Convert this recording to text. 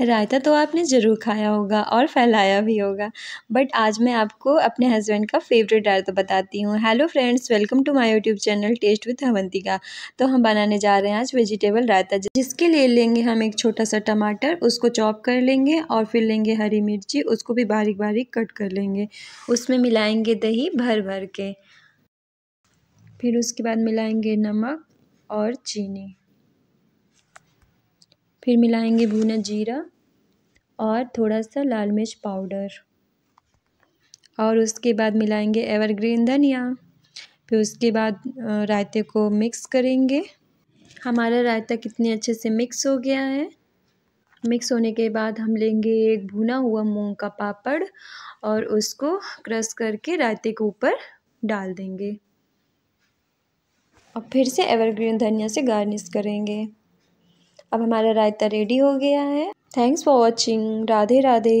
रायता तो आपने ज़रूर खाया होगा और फैलाया भी होगा बट आज मैं आपको अपने हस्बैंड का फेवरेट रायता बताती हूँ hello friends welcome to my YouTube channel taste with Havantika तो हम बनाने जा रहे हैं आज वेजिटेबल रायता जिसके लिए लेंगे हम एक छोटा सा टमाटर उसको चॉप कर लेंगे और फिर लेंगे हरी मिर्ची उसको भी बारीक बारीक कट कर लेंगे उसमें मिलाएँगे दही भर भर के फिर उसके बाद मिलाएँगे नमक और चीनी फिर मिलाएंगे भुना जीरा और थोड़ा सा लाल मिर्च पाउडर और उसके बाद मिलाएंगे एवरग्रीन धनिया फिर उसके बाद रायते को मिक्स करेंगे हमारा रायता कितने अच्छे से मिक्स हो गया है मिक्स होने के बाद हम लेंगे एक भुना हुआ मूंग का पापड़ और उसको क्रश करके रायते के ऊपर डाल देंगे और फिर से एवरग्रीन धनिया से गार्निश करेंगे अब हमारा रायता रेडी हो गया है thanks for watching Radhe Radhe